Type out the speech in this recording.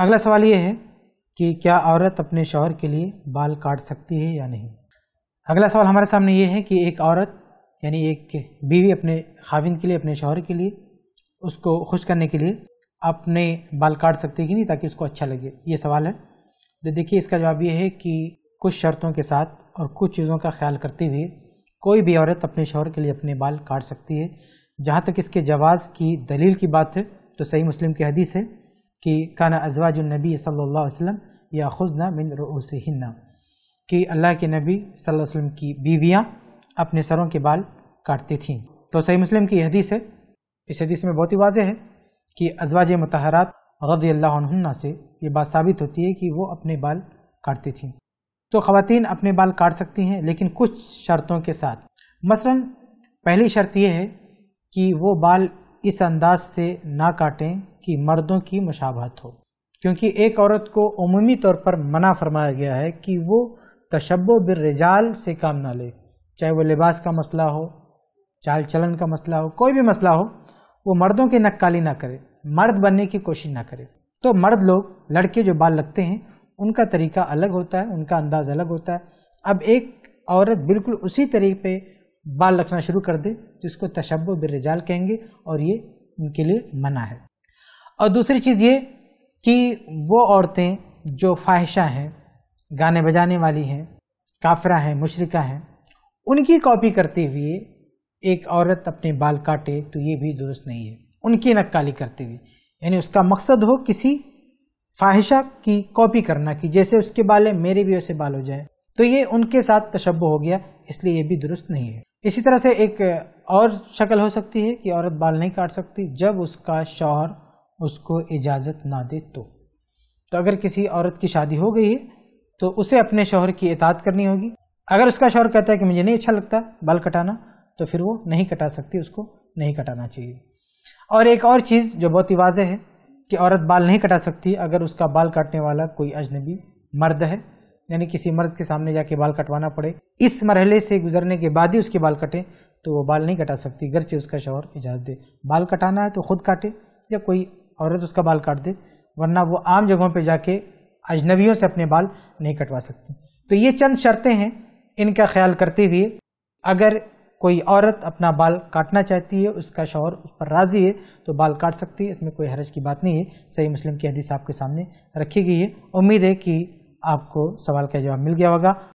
अगला सवाल ये है कि क्या औरत अपने शौहर के लिए बाल काट सकती है या नहीं अगला सवाल हमारे सामने ये है कि एक औरत यानी एक बीवी अपने खाविन के लिए अपने शौहर के लिए उसको खुश करने के लिए अपने बाल काट सकती है कि नहीं ताकि उसको अच्छा लगे ये सवाल है तो देखिए इसका जवाब ये है कि कुछ शर्तों के साथ और कुछ चीज़ों का ख्याल करते हुए कोई भी औरत अपने शौहर के लिए अपने बाल काट सकती है जहाँ तक इसके जवाज़ की दलील की बात है तो सही मुस्लिम की हदीस है कि काना अजवाजनबी सल्ला वसम या खुजना मिन रसिन्ना कि अल्लाह के नबी सल अलैहि की बीवियाँ अपने सरों के बाल काटती थीं तो सही मुस्लिम की हदीस है इस हदीस में बहुत ही वाजह है कि अजवाज मतहरात रदी अल्लाह से ये बात साबित होती है कि वो अपने बाल काटती थीं तो ख़वान अपने बाल काट सकती हैं लेकिन कुछ शर्तों के साथ मसला पहली शर्त यह है कि वो बाल इस अंदाज से ना काटें कि मर्दों की मुशाबहत हो क्योंकि एक औरत को अमूमी तौर पर मना फरमाया गया है कि वो तशब बिरजाल से काम ना ले चाहे वो लिबास का मसला हो चाल चलन का मसला हो कोई भी मसला हो वो मर्दों की नक्काली ना करे मर्द बनने की कोशिश ना करे तो मर्द लोग लड़के जो बाल लगते हैं उनका तरीका अलग होता है उनका अंदाज़ अलग होता है अब एक औरत बिल्कुल उसी तरीके बाल रखना शुरू कर दे जिसको तो तशब बिरजाल कहेंगे और ये उनके लिए मना है और दूसरी चीज़ ये कि वो औरतें जो फाहिशा हैं गाने बजाने वाली हैं काफरा हैं मुशरका हैं उनकी कॉपी करते हुए एक औरत अपने बाल काटे तो ये भी दुरुस्त नहीं है उनकी नक्काली करते हुए यानी उसका मकसद हो किसी फाहिशा की कॉपी करना कि जैसे उसके बाल हैं मेरे भी वैसे बाल हो जाए तो ये उनके साथ तशब हो गया इसलिए ये भी दुरुस्त नहीं है इसी तरह से एक और शक्ल हो सकती है कि औरत बाल नहीं काट सकती जब उसका शौहर उसको इजाज़त ना दे तो तो अगर किसी औरत की शादी हो गई है तो उसे अपने शौहर की इतात करनी होगी अगर उसका शौहर कहता है कि मुझे नहीं अच्छा लगता बाल कटाना तो फिर वो नहीं कटा सकती उसको नहीं कटाना चाहिए और एक और चीज़ जो बहुत ही वाजह है कि औरत बाल नहीं कटा सकती अगर उसका बाल काटने वाला कोई अजनबी मर्द है यानी किसी मर्द के सामने जाके बाल कटवाना पड़े इस मरहले से गुजरने के बाद ही उसके बाल कटें तो वो बाल नहीं कटा सकती से उसका शोहर इजाज़त दे बाल कटाना है तो खुद काटे या कोई औरत उसका बाल काट दे वरना वो आम जगहों पर जाके अजनबियों से अपने बाल नहीं कटवा सकती तो ये चंद शर्तें हैं इनका ख्याल करते हुए अगर कोई औरत अपना बाल काटना चाहती है उसका शौहर उस पर राज़ी है तो बाल काट सकती है इसमें कोई हरज की बात नहीं है सही मुस्लिम की हदीस आपके सामने रखी गई है उम्मीद है कि आपको सवाल का जवाब मिल गया होगा